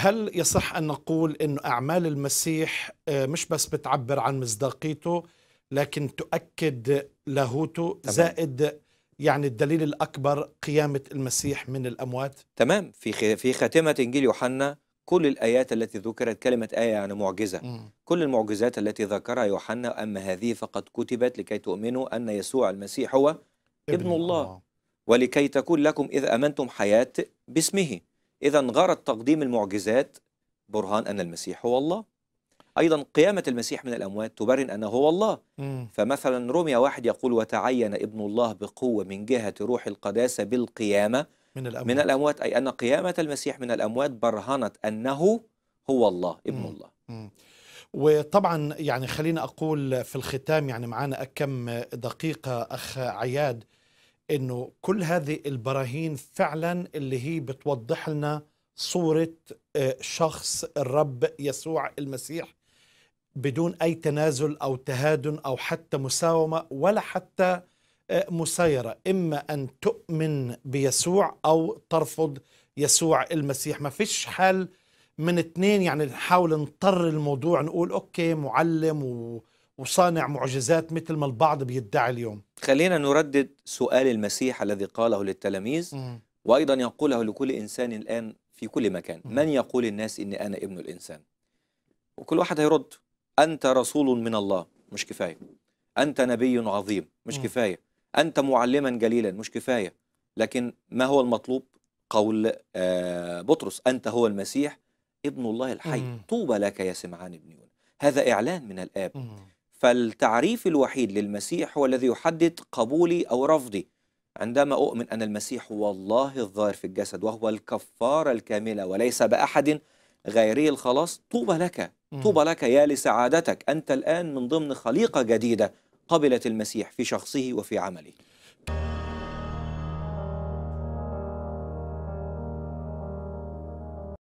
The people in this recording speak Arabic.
هل يصح أن نقول أن أعمال المسيح آه، مش بس بتعبر عن مصداقيته لكن تؤكد لاهوته زائد يعني الدليل الأكبر قيامة المسيح من الأموات تمام في في خاتمة إنجيل يوحنا كل الآيات التي ذكرت كلمة آية يعني معجزة م. كل المعجزات التي ذكرها يوحنا أما هذه فقد كتبت لكي تؤمنوا أن يسوع المسيح هو ابن, ابن الله. الله ولكي تكون لكم إذا أمنتم حياة باسمه إذا غرض تقديم المعجزات برهان أن المسيح هو الله أيضا قيامة المسيح من الأموات تبرهن أنه هو الله مم. فمثلا روميا واحد يقول وتعين ابن الله بقوة من جهة روح القداسة بالقيامة من الأموات, من الأموات أي أن قيامة المسيح من الأموات برهنت أنه هو الله ابن مم. الله مم. وطبعا يعني خلينا أقول في الختام يعني معانا كم دقيقة أخ عياد انه كل هذه البراهين فعلا اللي هي بتوضح لنا صوره آه، شخص الرب يسوع المسيح بدون اي تنازل او تهادن او حتى مساومه ولا حتى آه، مسايره اما ان تؤمن بيسوع او ترفض يسوع المسيح ما فيش حال من اتنين يعني نحاول نطر الموضوع نقول اوكي معلم و وصانع معجزات مثل ما البعض بيدعي اليوم خلينا نردد سؤال المسيح الذي قاله للتلاميذ وأيضا يقوله لكل إنسان الآن في كل مكان من يقول الناس إني أنا ابن الإنسان وكل واحد هيرد أنت رسول من الله مش كفاية أنت نبي عظيم مش كفاية أنت معلما جليلا مش كفاية لكن ما هو المطلوب قول آه بطرس أنت هو المسيح ابن الله الحي طوبى لك يا سمعان ابن يون هذا إعلان من الآب فالتعريف الوحيد للمسيح هو الذي يحدد قبولي أو رفضي عندما أؤمن أن المسيح هو الله الظاهر في الجسد وهو الكفارة الكاملة وليس بأحد غيره الخلاص طوبى لك طوبى لك يا لسعادتك أنت الآن من ضمن خليقة جديدة قبلت المسيح في شخصه وفي عمله